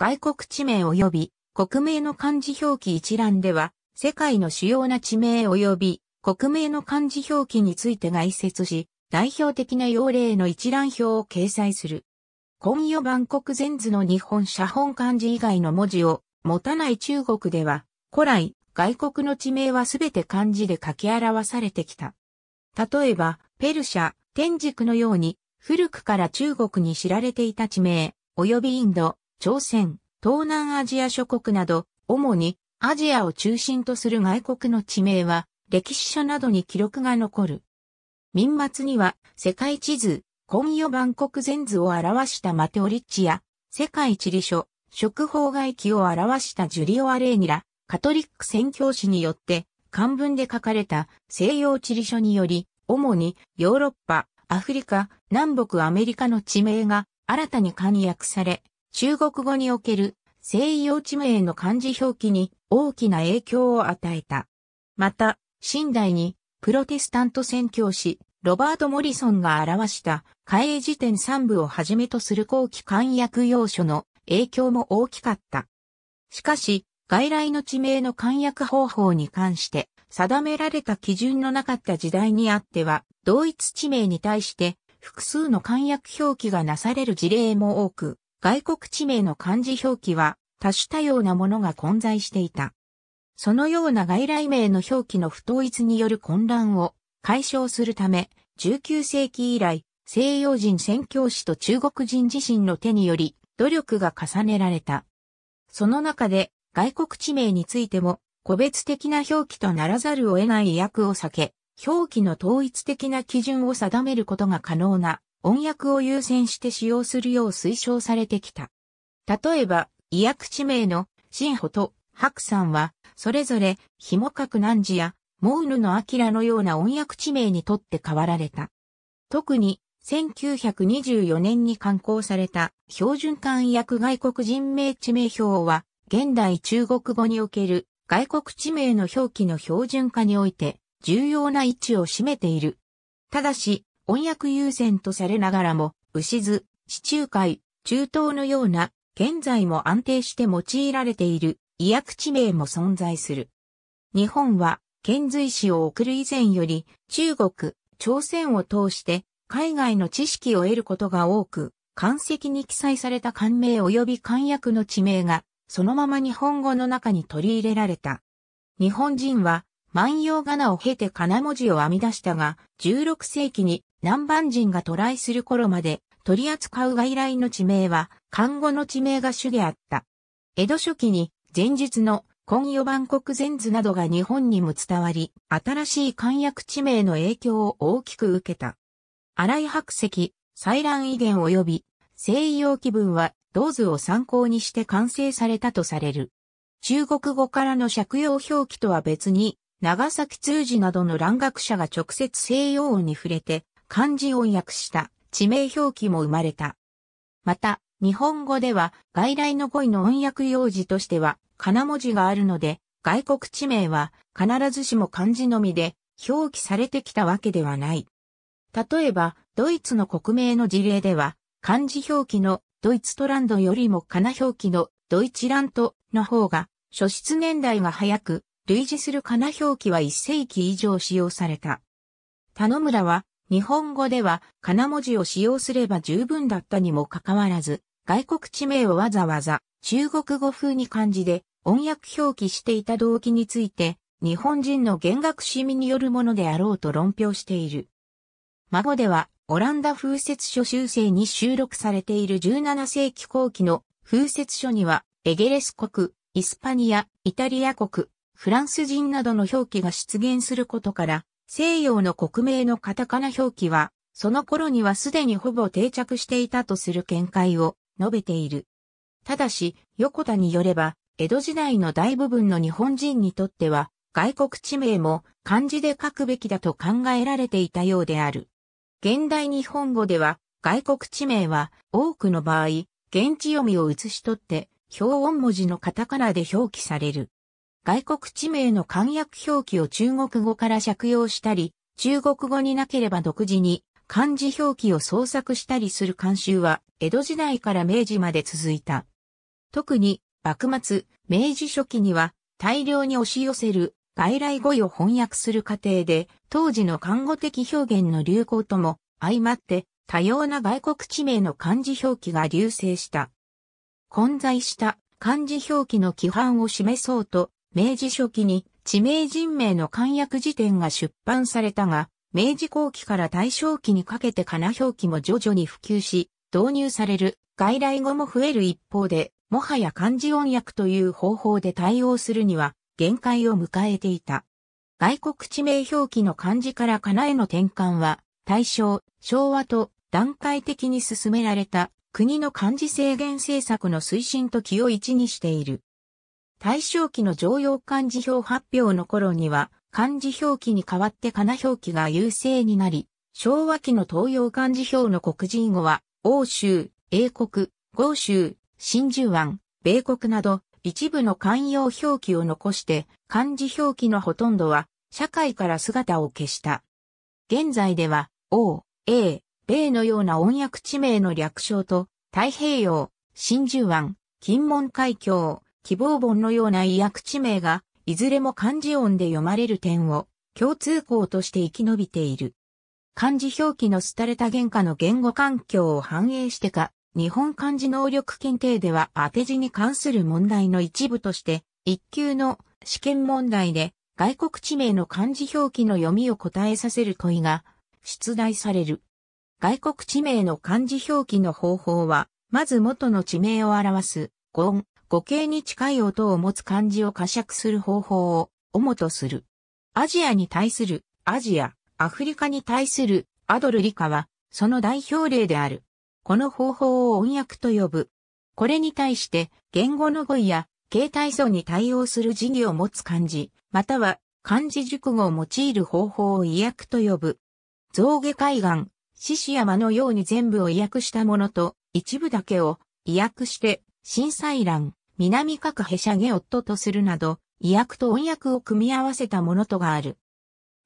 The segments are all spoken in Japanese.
外国地名及び国名の漢字表記一覧では、世界の主要な地名及び国名の漢字表記について概説し、代表的な要例の一覧表を掲載する。今夜万国全図の日本写本漢字以外の文字を持たない中国では、古来、外国の地名はすべて漢字で書き表されてきた。例えば、ペルシャ、天竺のように、古くから中国に知られていた地名、及びインド、朝鮮、東南アジア諸国など、主にアジアを中心とする外国の地名は、歴史書などに記録が残る。民末には、世界地図、今与万国全図を表したマテオリッチや、世界地理書、食法外記を表したジュリオ・アレーニラ、カトリック宣教師によって、漢文で書かれた西洋地理書により、主にヨーロッパ、アフリカ、南北アメリカの地名が新たに簡約され、中国語における西洋地名の漢字表記に大きな影響を与えた。また、新代にプロテスタント宣教師、ロバート・モリソンが表した海英辞典三部をはじめとする後期漢訳要所の影響も大きかった。しかし、外来の地名の漢訳方法に関して定められた基準のなかった時代にあっては、同一地名に対して複数の漢訳表記がなされる事例も多く、外国地名の漢字表記は多種多様なものが混在していた。そのような外来名の表記の不統一による混乱を解消するため、19世紀以来、西洋人宣教師と中国人自身の手により努力が重ねられた。その中で外国地名についても個別的な表記とならざるを得ない訳を避け、表記の統一的な基準を定めることが可能な音訳を優先して使用するよう推奨されてきた。例えば、医薬地名の新ホと白山は、それぞれ、ひもかく南寺や、モウヌのアキラのような音訳地名にとって変わられた。特に、1924年に刊行された標準医薬外国人名地名表は、現代中国語における外国地名の表記の標準化において重要な位置を占めている。ただし、音訳優先とされながらも、牛津、地中海、中東のような、現在も安定して用いられている、医薬地名も存在する。日本は、遣隋使を送る以前より、中国、朝鮮を通して、海外の知識を得ることが多く、漢石に記載された漢名及び漢訳の地名が、そのまま日本語の中に取り入れられた。日本人は、万葉仮名を経て仮名文字を編み出したが、16世紀に南蛮人が渡来する頃まで取り扱う外来の地名は、漢語の地名が主であった。江戸初期に前述の今夜万国全図などが日本にも伝わり、新しい漢訳地名の影響を大きく受けた。荒井白石、採卵遺伝及び西洋気分は銅図を参考にして完成されたとされる。中国語からの借用表記とは別に、長崎通詞などの蘭学者が直接西洋音に触れて、漢字音訳した地名表記も生まれた。また、日本語では外来の語彙の音訳用字としては、かな文字があるので、外国地名は必ずしも漢字のみで表記されてきたわけではない。例えば、ドイツの国名の事例では、漢字表記のドイツトランドよりもかな表記のドイチラントの方が、初出年代が早く、類似するかな表記は1世紀以上使用された。田野村は日本語では、かな文字を使用すれば十分だったにもかかわらず、外国地名をわざわざ中国語風に漢字で音訳表記していた動機について、日本人の弦楽趣味によるものであろうと論評している。孫では、オランダ風雪書修正に収録されている17世紀後期の風雪書には、エゲレス国、イスパニア、イタリア国、フランス人などの表記が出現することから、西洋の国名のカタカナ表記は、その頃にはすでにほぼ定着していたとする見解を述べている。ただし、横田によれば、江戸時代の大部分の日本人にとっては、外国地名も漢字で書くべきだと考えられていたようである。現代日本語では、外国地名は多くの場合、現地読みを写し取って、表音文字のカタカナで表記される。外国地名の漢訳表記を中国語から借用したり、中国語になければ独自に漢字表記を創作したりする慣習は、江戸時代から明治まで続いた。特に、幕末、明治初期には、大量に押し寄せる外来語彙を翻訳する過程で、当時の漢語的表現の流行とも相まって、多様な外国地名の漢字表記が流星した。混在した漢字表記の規範を示そうと、明治初期に地名人名の漢訳辞典が出版されたが、明治後期から大正期にかけてかな表記も徐々に普及し、導入される外来語も増える一方で、もはや漢字音訳という方法で対応するには限界を迎えていた。外国地名表記の漢字からかなへの転換は、大正、昭和と段階的に進められた国の漢字制限政策の推進と気を一にしている。大正期の常用漢字表発表の頃には、漢字表記に代わってかな表記が優勢になり、昭和期の東洋漢字表の黒人語は、欧州、英国、豪州、真珠湾、米国など、一部の漢用表記を残して、漢字表記のほとんどは、社会から姿を消した。現在では、欧、英、米のような音訳地名の略称と、太平洋、真珠湾、金門海峡、希望本のような意訳地名が、いずれも漢字音で読まれる点を、共通項として生き延びている。漢字表記の廃れた原価の言語環境を反映してか、日本漢字能力検定では当て字に関する問題の一部として、一級の試験問題で外国地名の漢字表記の読みを答えさせる問いが出題される。外国地名の漢字表記の方法は、まず元の地名を表す、ゴン、語形に近い音を持つ漢字を呵釈する方法を、主とする。アジアに対する、アジア、アフリカに対する、アドル理科は、その代表例である。この方法を音訳と呼ぶ。これに対して、言語の語彙や、形態層に対応する字義を持つ漢字、または漢字熟語を用いる方法を意訳と呼ぶ。象牙海岸、獅子山のように全部を意訳したものと、一部だけを意訳して、震災欄、南角へしゃげ夫とするなど、意訳と音訳を組み合わせたものとがある。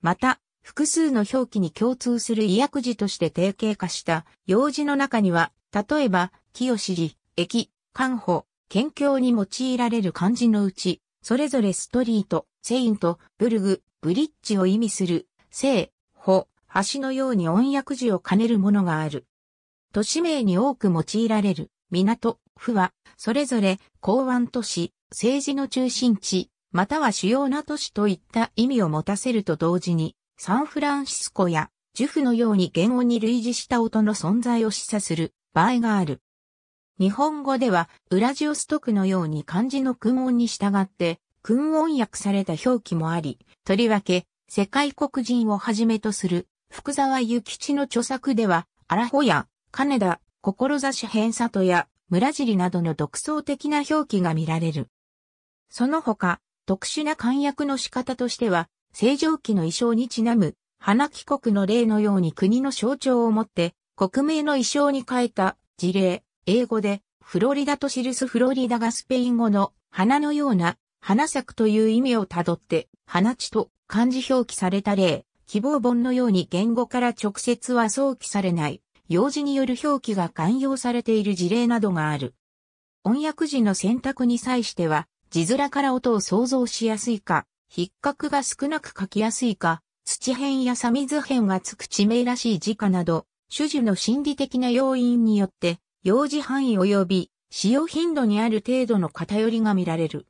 また、複数の表記に共通する意訳字として定型化した用字の中には、例えば、清尻、駅、官保、県境に用いられる漢字のうち、それぞれストリート、セイント、ブルグ、ブリッジを意味する、聖、保、橋のように音訳字を兼ねるものがある。都市名に多く用いられる港、府は、それぞれ港湾都市、政治の中心地、または主要な都市といった意味を持たせると同時に、サンフランシスコやジュフのように言語に類似した音の存在を示唆する場合がある。日本語では、ウラジオストクのように漢字の訓音に従って、訓音訳された表記もあり、とりわけ、世界黒人をはじめとする、福沢諭吉の著作では、アラホや、金田、志偏差とや、村尻などの独創的な表記が見られる。その他、特殊な簡約の仕方としては、正常期の衣装にちなむ、花帰国の例のように国の象徴をもって、国名の衣装に変えた事例、英語で、フロリダと記すフロリダがスペイン語の花のような花咲くという意味をたどって、花地と漢字表記された例、希望本のように言語から直接は想起されない用字による表記が寛容されている事例などがある。音訳時の選択に際しては、字面から音を想像しやすいか、筆格が少なく書きやすいか、土辺やミ水辺がつく地名らしい字かなど、主樹の心理的な要因によって、用字範囲及び使用頻度にある程度の偏りが見られる。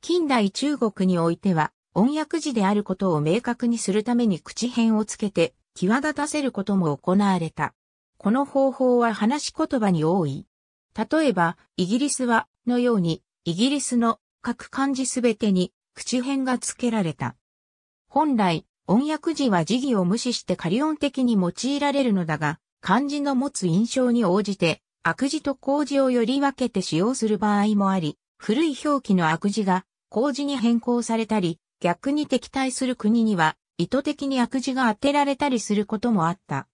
近代中国においては、音訳字であることを明確にするために口辺をつけて、際立たせることも行われた。この方法は話し言葉に多い。例えば、イギリスは、のように、イギリスの各漢字すべてに口辺が付けられた。本来、音訳時は字義を無視して仮音的に用いられるのだが、漢字の持つ印象に応じて、悪字と工字をより分けて使用する場合もあり、古い表記の悪字が公字に変更されたり、逆に敵対する国には意図的に悪字が当てられたりすることもあった。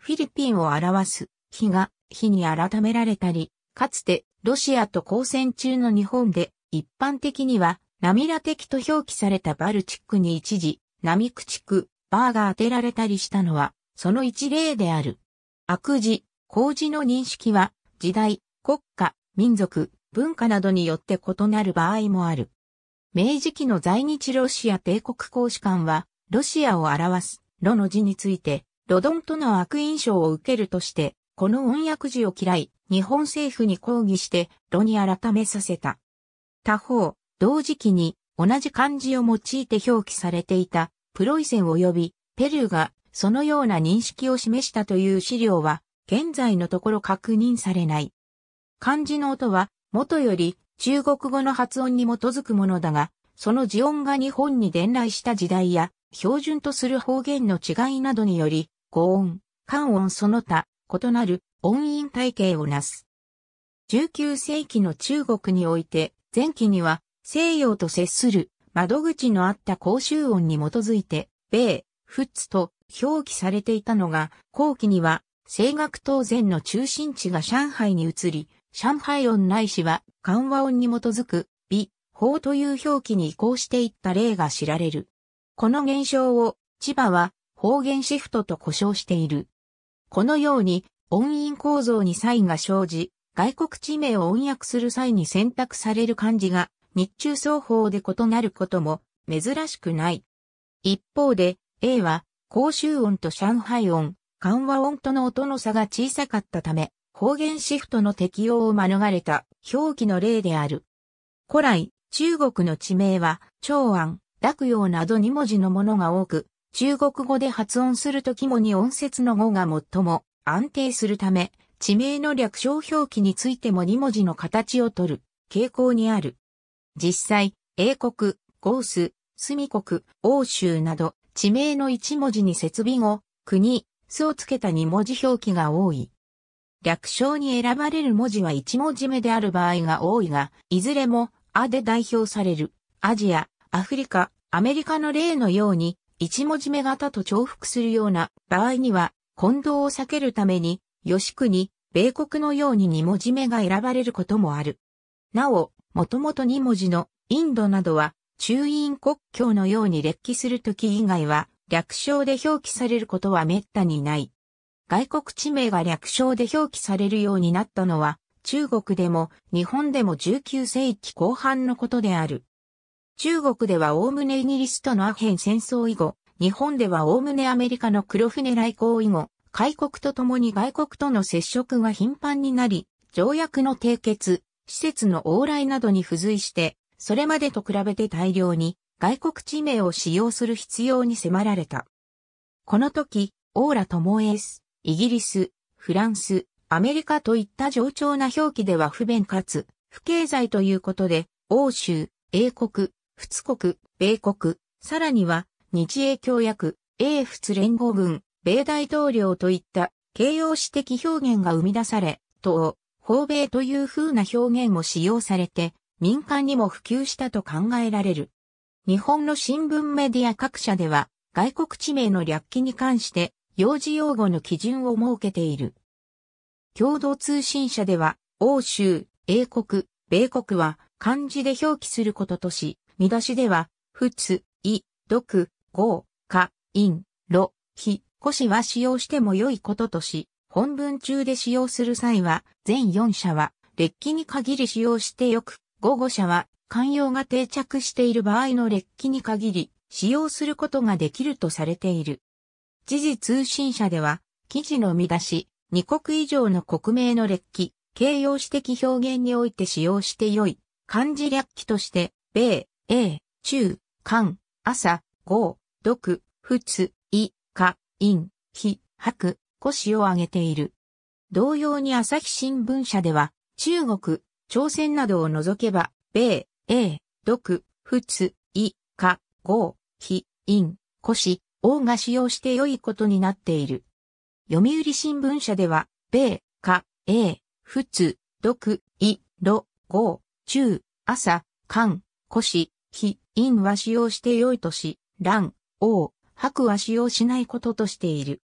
フィリピンを表す、日が、日に改められたり、かつてロシアと交戦中の日本で、一般的には、ナミラ的と表記されたバルチックに一時、ナミクチク、バーが当てられたりしたのは、その一例である。悪事、工事の認識は、時代、国家、民族、文化などによって異なる場合もある。明治期の在日ロシア帝国公使館は、ロシアを表す、ロの字について、ロドンとの悪印象を受けるとして、この音訳字を嫌い、日本政府に抗議して、炉に改めさせた。他方、同時期に同じ漢字を用いて表記されていたプロイセン及びペルーがそのような認識を示したという資料は現在のところ確認されない。漢字の音は元より中国語の発音に基づくものだが、その字音が日本に伝来した時代や標準とする方言の違いなどにより五音、関音その他、異なる音韻体系をなす。19世紀の中国において、前期には西洋と接する窓口のあった公衆音に基づいて、米、仏と表記されていたのが、後期には西学当然の中心地が上海に移り、上海音ないしは緩和音に基づく美、法という表記に移行していった例が知られる。この現象を千葉は方言シフトと呼称している。このように、音韻構造に差異が生じ、外国地名を音訳する際に選択される漢字が、日中双方で異なることも珍しくない。一方で、A は、公衆音と上海音、緩和音との音の差が小さかったため、方言シフトの適用を免れた表記の例である。古来、中国の地名は、長安、洛陽など2文字のものが多く、中国語で発音するときもに音節の語が最も安定するため、地名の略称表記についても2文字の形を取る傾向にある。実際、英国、ゴース、隅国、欧州など、地名の1文字に設備語、国、巣をつけた2文字表記が多い。略称に選ばれる文字は1文字目である場合が多いが、いずれも、あで代表される、アジア、アフリカ、アメリカの例のように、一文字目型と重複するような場合には、混同を避けるために、吉国、米国のように二文字目が選ばれることもある。なお、もともと二文字のインドなどは中印国境のように列記するとき以外は略称で表記されることは滅多にない。外国地名が略称で表記されるようになったのは中国でも日本でも19世紀後半のことである。中国ではおおむねイギリスとのアヘン戦争以後、日本ではおおむねアメリカの黒船来航以後、開国とともに外国との接触が頻繁になり、条約の締結、施設の往来などに付随して、それまでと比べて大量に外国地名を使用する必要に迫られた。この時、オーラ・とモエース、イギリス、フランス、アメリカといった冗長な表記では不便かつ、不経済ということで、欧州、英国、仏国、米国、さらには日英協約、英仏連合軍、米大統領といった形容詞的表現が生み出され、東、欧米という風な表現も使用されて、民間にも普及したと考えられる。日本の新聞メディア各社では、外国地名の略記に関して、幼児用語の基準を設けている。共同通信社では、欧州、英国、米国は漢字で表記することとし、見出しでは、普通、い、読、合、か、陰、ろ、ひ、古詞は使用しても良いこととし、本文中で使用する際は、全4社は、列記に限り使用してよく、午後社は、慣用が定着している場合の列記に限り、使用することができるとされている。時事通信社では、記事の見出し、2国以上の国名の列記、形容詞的表現において使用して良い、漢字略記として、米、A、中、間、朝、号、毒、仏、い、か、陰、非、白、腰を挙げている。同様に朝日新聞社では、中国、朝鮮などを除けば、米、A、毒、仏、い、か、号、非、陰、腰、王が使用して良いことになっている。読売新聞社では、米、か、A、仏、毒、い、ろ、号、中、朝、漢、腰、非、陰は使用して良いとし、乱、王、白は使用しないこととしている。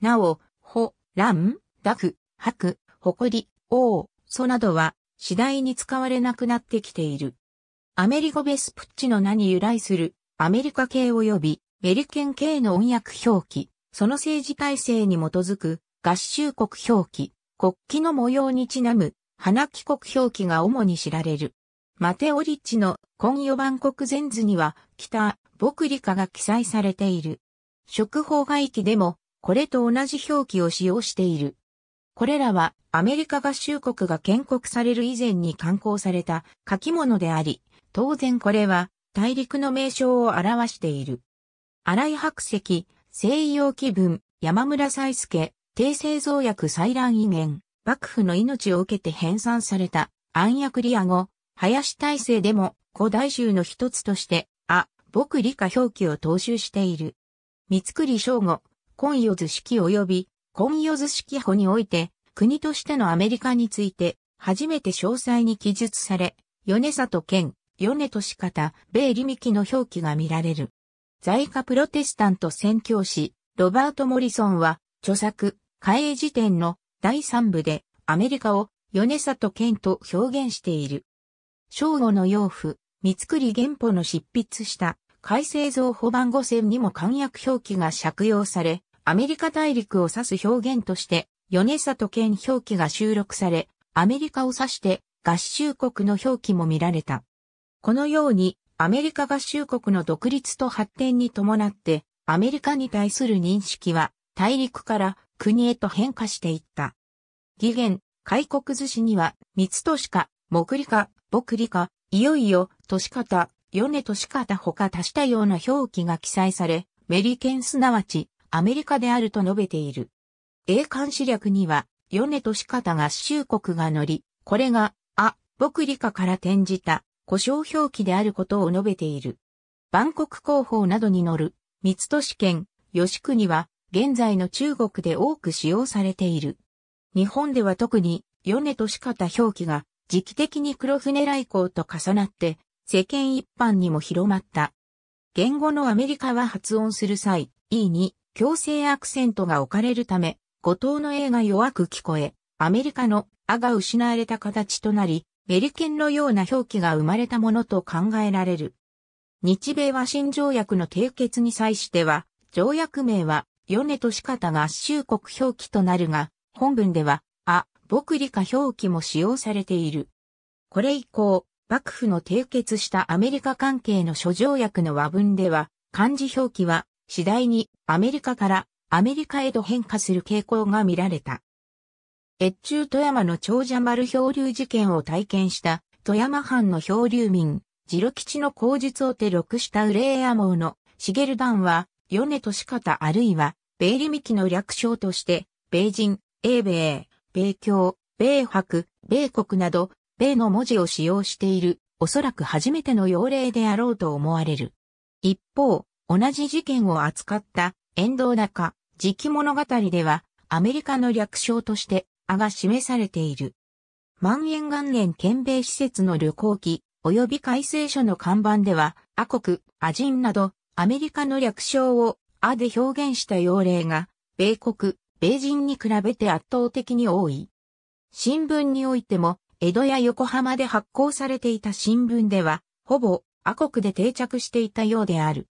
なお、ほ、乱、濁、白、誇り、王、祖などは、次第に使われなくなってきている。アメリコベスプッチの名に由来する、アメリカ系及び、メリケン系の音訳表記、その政治体制に基づく、合衆国表記、国旗の模様にちなむ、花木国表記が主に知られる。マテオリッチの今夜番国全図には北、牧理科が記載されている。食法外記でもこれと同じ表記を使用している。これらはアメリカ合衆国が建国される以前に刊行された書き物であり、当然これは大陸の名称を表している。荒井白石、西洋気分、山村才助、帝政造薬採卵異言、幕府の命を受けて編纂された暗躍リア語、林体制でも古代宗の一つとして、あ、僕理科表記を踏襲している。三栗正吾、今夜図式及び今夜図式法において、国としてのアメリカについて、初めて詳細に記述され、米里健、米俊方、米利美紀の表記が見られる。在家プロテスタント宣教師、ロバート・モリソンは、著作、海英辞典の第3部で、アメリカを米里健と表現している。正午の養父、三栗玄保の執筆した改正造法版五線にも簡約表記が借用され、アメリカ大陸を指す表現として、米里県表記が収録され、アメリカを指して合衆国の表記も見られた。このように、アメリカ合衆国の独立と発展に伴って、アメリカに対する認識は、大陸から国へと変化していった。義元、開国図司には、三つとしか、木利か、木理科、いよいよ、年方、米年方他足したような表記が記載され、メリケンすなわち、アメリカであると述べている。英漢史略には、米年方合州国が乗り、これが、あ、僕理科から転じた、故障表記であることを述べている。万国広報などに乗る、三都市圏、吉国は、現在の中国で多く使用されている。日本では特に、米年方表記が時期的に黒船来航と重なって世間一般にも広まった。言語のアメリカは発音する際、E に強制アクセントが置かれるため、後藤の A が弱く聞こえ、アメリカの A が失われた形となり、メリケンのような表記が生まれたものと考えられる。日米和親条約の締結に際しては、条約名は、ヨネと仕方が合衆国表記となるが、本文では、僕理科表記も使用されている。これ以降、幕府の締結したアメリカ関係の諸条約の和文では、漢字表記は次第にアメリカからアメリカへと変化する傾向が見られた。越中富山の長者丸漂流事件を体験した富山藩の漂流民、ジロ吉の口述を手録した憂江ア網の茂団は、米利方あるいは、米利幹の略称として、米人、英米、米教、米白、米国など、米の文字を使用している、おそらく初めての要例であろうと思われる。一方、同じ事件を扱った、遠藤中、時期物語では、アメリカの略称として、あが示されている。万円元年県米施設の旅行記、及び改正書の看板では、ア国、ア人など、アメリカの略称を、あで表現した要例が、米国、米人に比べて圧倒的に多い。新聞においても、江戸や横浜で発行されていた新聞では、ほぼ、阿国で定着していたようである。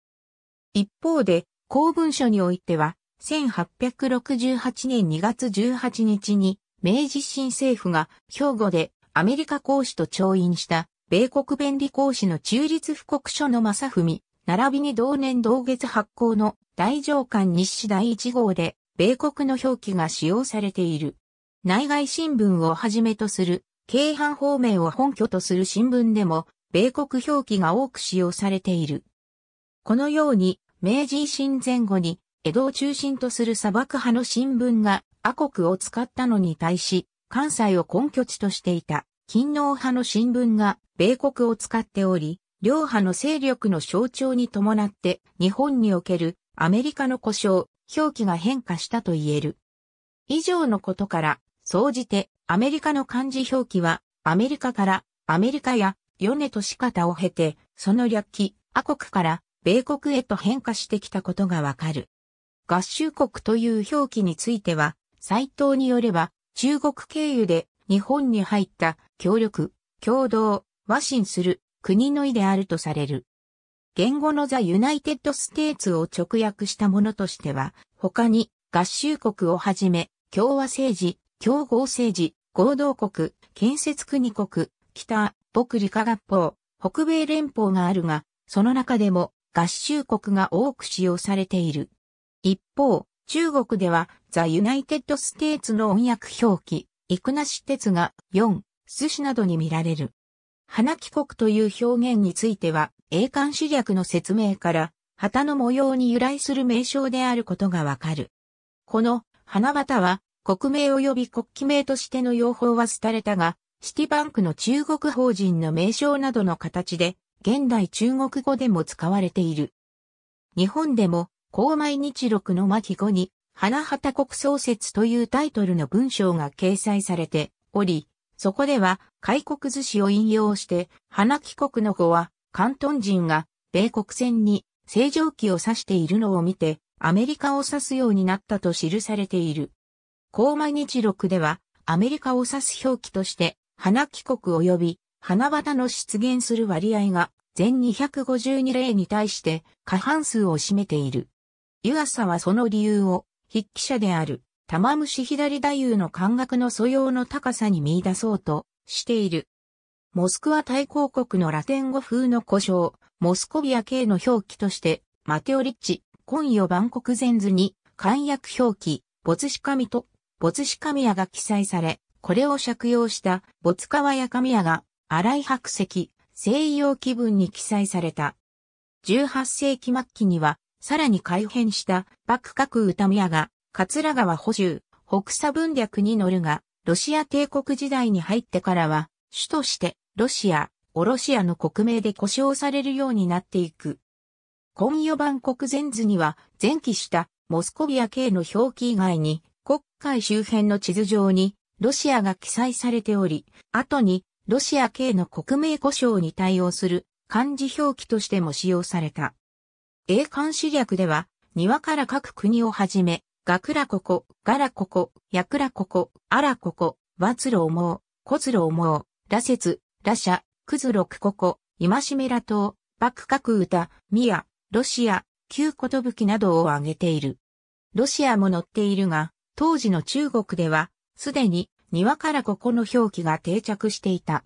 一方で、公文書においては、1868年2月18日に、明治新政府が兵庫でアメリカ公使と調印した米国便利公使の中立布告書の正文、並びに同年同月発行の大上官日誌第1号で米国の表記が使用されている。内外新聞をはじめとする、京阪方面を本拠とする新聞でも、米国表記が多く使用されている。このように、明治維新前後に、江戸を中心とする砂漠派の新聞が、阿国を使ったのに対し、関西を根拠地としていた、勤王派の新聞が、米国を使っており、両派の勢力の象徴に伴って、日本におけるアメリカの故障、表記が変化したと言える。以上のことから、総じてアメリカの漢字表記は、アメリカからアメリカやヨネと仕方を経て、その略記、ア国から米国へと変化してきたことがわかる。合衆国という表記については、斎藤によれば、中国経由で日本に入った協力、共同、和親する国の意であるとされる。言語のザ・ユナイテッド・ステーツを直訳したものとしては、他に合衆国をはじめ、共和政治、共合政治、合同国、建設国国、北、北理科学法、北米連邦があるが、その中でも合衆国が多く使用されている。一方、中国では、ザ・ユナイテッド・ステーツの音訳表記、イクナシテツが4、寿司などに見られる。花帰国という表現については、英漢主略の説明から、旗の模様に由来する名称であることがわかる。この花旗は国名及び国旗名としての用法は廃れたが、シティバンクの中国法人の名称などの形で、現代中国語でも使われている。日本でも、公米日録の巻後に、花旗国創設というタイトルの文章が掲載されており、そこでは、開国寿司を引用して、花帰国の語は、関東人が米国船に正常期を指しているのを見て、アメリカを指すようになったと記されている。高毎日録では、アメリカを指す表記として、花帰国及び花畑の出現する割合が全252例に対して過半数を占めている。湯浅はその理由を筆記者である玉虫左太夫の感覚の素養の高さに見出そうとしている。モスクワ大公国のラテン語風の故障、モスコビア系の表記として、マテオリッチ、今夜万国全図に、漢訳表記、ボツシカミと、ボツシカミアが記載され、これを借用したボツワヤやミアが、荒井白石、西洋気分に記載された。18世紀末期には、さらに改変した幕閣歌宮が、桂川補充、北佐文略に乗るが、ロシア帝国時代に入ってからは、主としてロシア、オロシアの国名で呼称されるようになっていく。今夜番国前図には、前期したモスコビア系の表記以外に、国会周辺の地図上に、ロシアが記載されており、後に、ロシア系の国名呼称に対応する漢字表記としても使用された。英漢史略では、庭から各国をはじめ、ガクラココ、ガラココ、ヤクラココ、アラココ、ワツロウモウ、コツロウモウ、ラセツ、ラシャ、クズロクココ、マシメラ島、クウ歌、ミヤ、ロシア、旧コトブキなどを挙げている。ロシアも載っているが、当時の中国では、すでに、庭からここの表記が定着していた。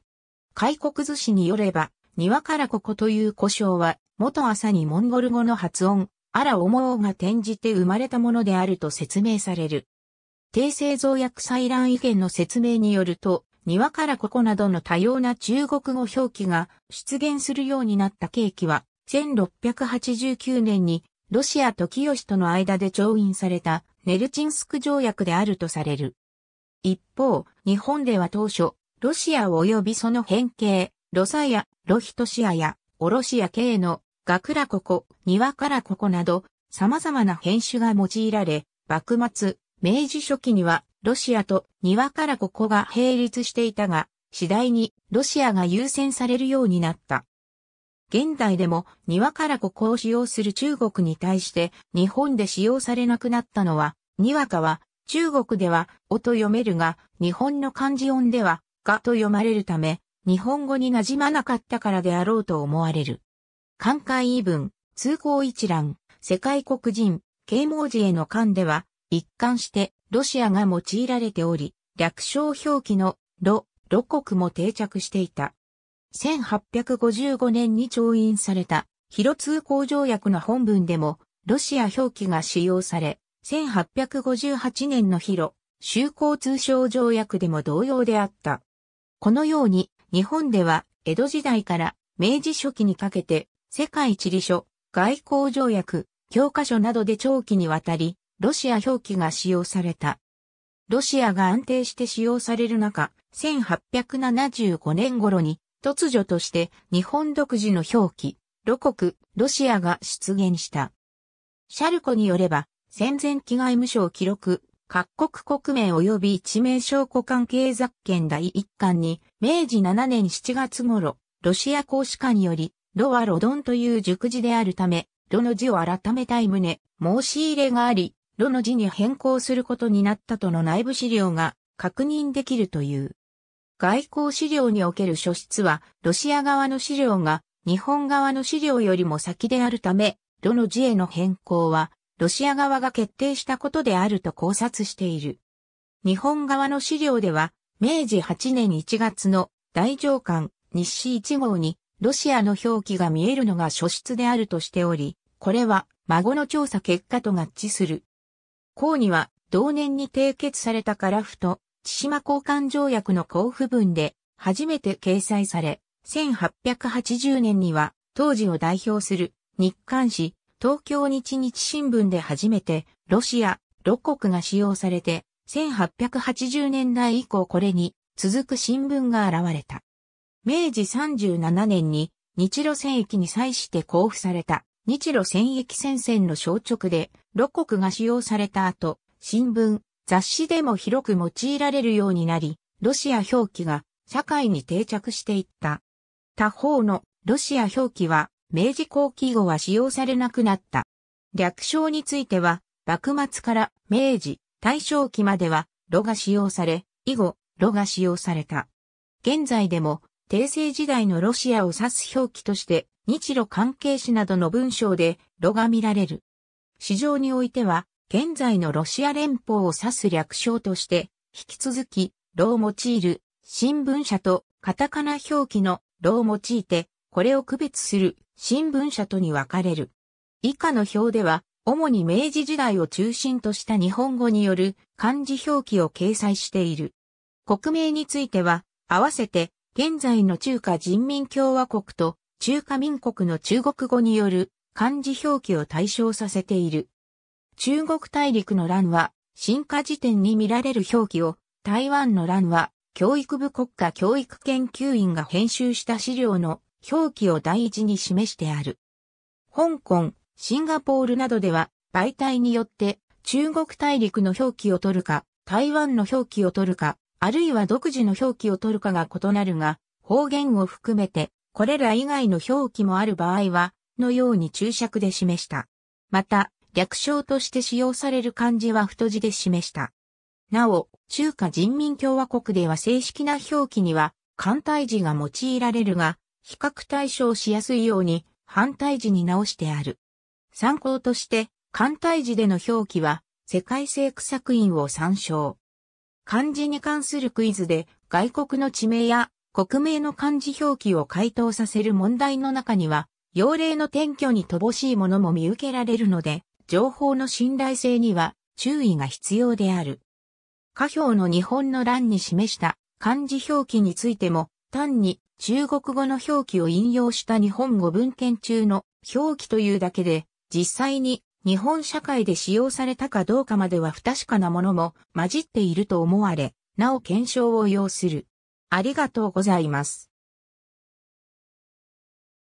開国図紙によれば、庭からここという故障は、元朝にモンゴル語の発音、あら思うが転じて生まれたものであると説明される。訂正増薬採卵意見の説明によると、庭からここなどの多様な中国語表記が出現するようになった契機は、1689年にロシアと清との間で調印されたネルチンスク条約であるとされる。一方、日本では当初、ロシア及びその変形、ロサやロヒトシアやオロシア系のガクラココ、ニワカラココなど様々な編種が用いられ、幕末、明治初期にはロシアと庭からここが並立していたが、次第にロシアが優先されるようになった。現代でも庭からここを使用する中国に対して日本で使用されなくなったのは、にわかは中国ではおと読めるが、日本の漢字音ではがと読まれるため、日本語に馴染まなかったからであろうと思われる。寛解異文、通行一覧、世界国人、啓蒙寺への漢では、一貫してロシアが用いられており、略称表記のロ、ロ国も定着していた。1855年に調印された、広通行条約の本文でも、ロシア表記が使用され、1858年の広、修行通商条約でも同様であった。このように、日本では、江戸時代から明治初期にかけて、世界地理書、外交条約、教科書などで長期にわたり、ロシア表記が使用された。ロシアが安定して使用される中、1875年頃に突如として日本独自の表記、ロ国、ロシアが出現した。シャルコによれば、戦前期外務省記録、各国国名及び一名証拠関係雑権第一巻に、明治7年7月頃、ロシア公使館により、ロはロドンという熟字であるため、ロの字を改めたい旨、申し入れがあり、炉の字に変更することになったとの内部資料が確認できるという。外交資料における書質は、ロシア側の資料が日本側の資料よりも先であるため、炉の字への変更は、ロシア側が決定したことであると考察している。日本側の資料では、明治8年1月の大上官日誌1号にロシアの表記が見えるのが書質であるとしており、これは孫の調査結果と合致する。項には同年に締結された樺太、千島交換条約の交付文で初めて掲載され、1880年には当時を代表する日刊誌東京日日新聞で初めてロシア、ロ国が使用されて、1880年代以降これに続く新聞が現れた。明治37年に日露戦役に際して交付された日露戦役戦線の消直で、露国が使用された後、新聞、雑誌でも広く用いられるようになり、ロシア表記が社会に定着していった。他方のロシア表記は明治後期後は使用されなくなった。略称については、幕末から明治、大正期までは、炉が使用され、以後、炉が使用された。現在でも、帝政時代のロシアを指す表記として、日露関係史などの文章で、炉が見られる。市場においては、現在のロシア連邦を指す略称として、引き続き、炉を用いる、新聞社と、カタカナ表記の炉を用いて、これを区別する新聞社とに分かれる。以下の表では、主に明治時代を中心とした日本語による漢字表記を掲載している。国名については、合わせて現在の中華人民共和国と中華民国の中国語による漢字表記を対象させている。中国大陸の欄は、進化時点に見られる表記を、台湾の欄は、教育部国家教育研究院が編集した資料の表記を第一に示してある。香港、シンガポールなどでは、媒体によって中国大陸の表記を取るか、台湾の表記を取るか、あるいは独自の表記を取るかが異なるが、方言を含めて、これら以外の表記もある場合は、のように注釈で示した。また、略称として使用される漢字は太字で示した。なお、中華人民共和国では正式な表記には、簡体字が用いられるが、比較対象しやすいように、反対字に直してある。参考として、簡体字での表記は、世界政府作品を参照。漢字に関するクイズで外国の地名や国名の漢字表記を回答させる問題の中には、用例の転居に乏しいものも見受けられるので、情報の信頼性には注意が必要である。下表の日本の欄に示した漢字表記についても、単に中国語の表記を引用した日本語文献中の表記というだけで、実際に日本社会で使用されたかどうかまでは不確かなものも混じっていると思われ、なお検証を要する。ありがとうございます。